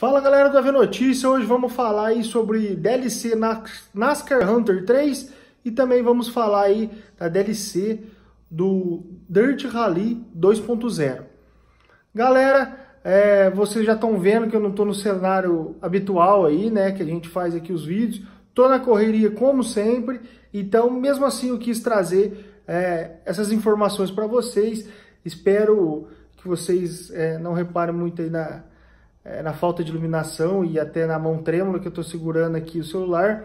Fala galera do AV Notícia, hoje vamos falar aí sobre DLC NASCAR Hunter 3 e também vamos falar aí da DLC do Dirt Rally 2.0. Galera, é, vocês já estão vendo que eu não estou no cenário habitual aí, né, que a gente faz aqui os vídeos. Estou na correria como sempre, então mesmo assim eu quis trazer é, essas informações para vocês. Espero que vocês é, não reparem muito aí na é, na falta de iluminação e até na mão trêmula que eu estou segurando aqui o celular.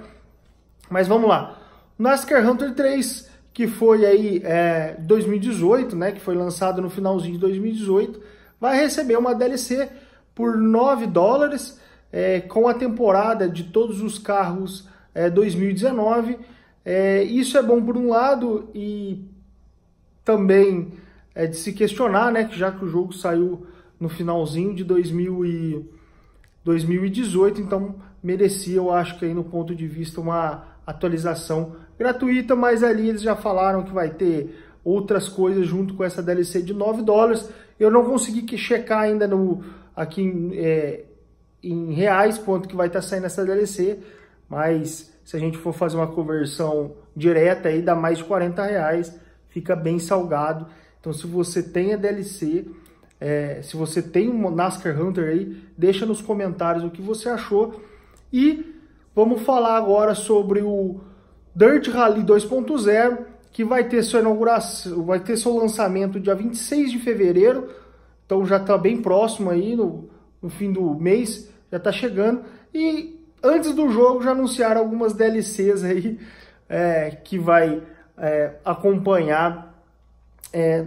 Mas vamos lá. NASCAR Hunter 3, que foi aí é, 2018, né, que foi lançado no finalzinho de 2018, vai receber uma DLC por 9 dólares, é, com a temporada de todos os carros é, 2019. É, isso é bom por um lado e também é de se questionar, né, que já que o jogo saiu no finalzinho de 2000 e 2018, então merecia, eu acho que aí no ponto de vista, uma atualização gratuita, mas ali eles já falaram que vai ter outras coisas junto com essa DLC de 9 dólares. Eu não consegui checar ainda no aqui em, é, em reais quanto que vai estar tá saindo essa DLC, mas se a gente for fazer uma conversão direta aí dá mais de 40 reais, fica bem salgado. Então se você tem a DLC, é, se você tem um NASCAR Hunter aí, deixa nos comentários o que você achou. E vamos falar agora sobre o Dirt Rally 2.0, que vai ter sua inauguração, vai ter seu lançamento dia 26 de fevereiro. Então já está bem próximo aí no, no fim do mês, já está chegando. E antes do jogo já anunciaram algumas DLCs aí é, que vai é, acompanhar é,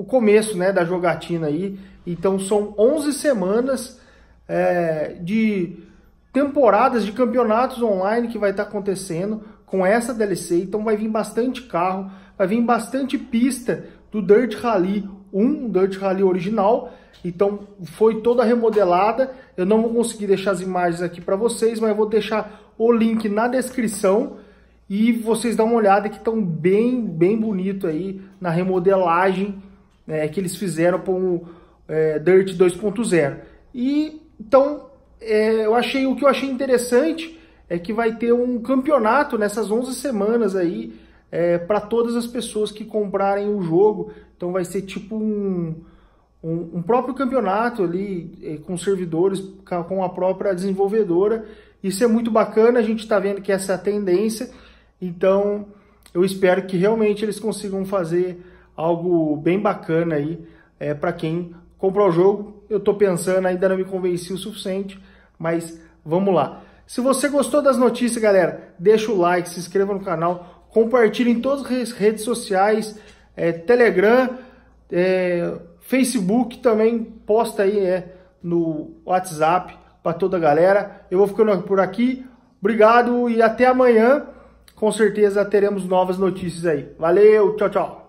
o começo né, da jogatina aí. Então são 11 semanas é, de temporadas de campeonatos online que vai estar tá acontecendo com essa DLC. Então vai vir bastante carro, vai vir bastante pista do Dirt Rally 1, Dirt Rally original. Então foi toda remodelada. Eu não vou conseguir deixar as imagens aqui para vocês, mas vou deixar o link na descrição e vocês dão uma olhada que estão bem, bem bonito aí na remodelagem né, que eles fizeram com é, Dirt 2.0. E então é, eu achei o que eu achei interessante é que vai ter um campeonato nessas 11 semanas aí é, para todas as pessoas que comprarem o jogo. Então vai ser tipo um, um, um próprio campeonato ali é, com servidores, com a própria desenvolvedora. Isso é muito bacana, a gente está vendo que essa é a tendência. Então eu espero que realmente eles consigam fazer algo bem bacana aí é, para quem comprou o jogo. Eu estou pensando, ainda não me convenci o suficiente, mas vamos lá. Se você gostou das notícias, galera, deixa o like, se inscreva no canal, compartilhe em todas as redes sociais, é, Telegram, é, Facebook também, posta aí é, no WhatsApp para toda a galera. Eu vou ficando por aqui, obrigado e até amanhã. Com certeza teremos novas notícias aí. Valeu, tchau, tchau.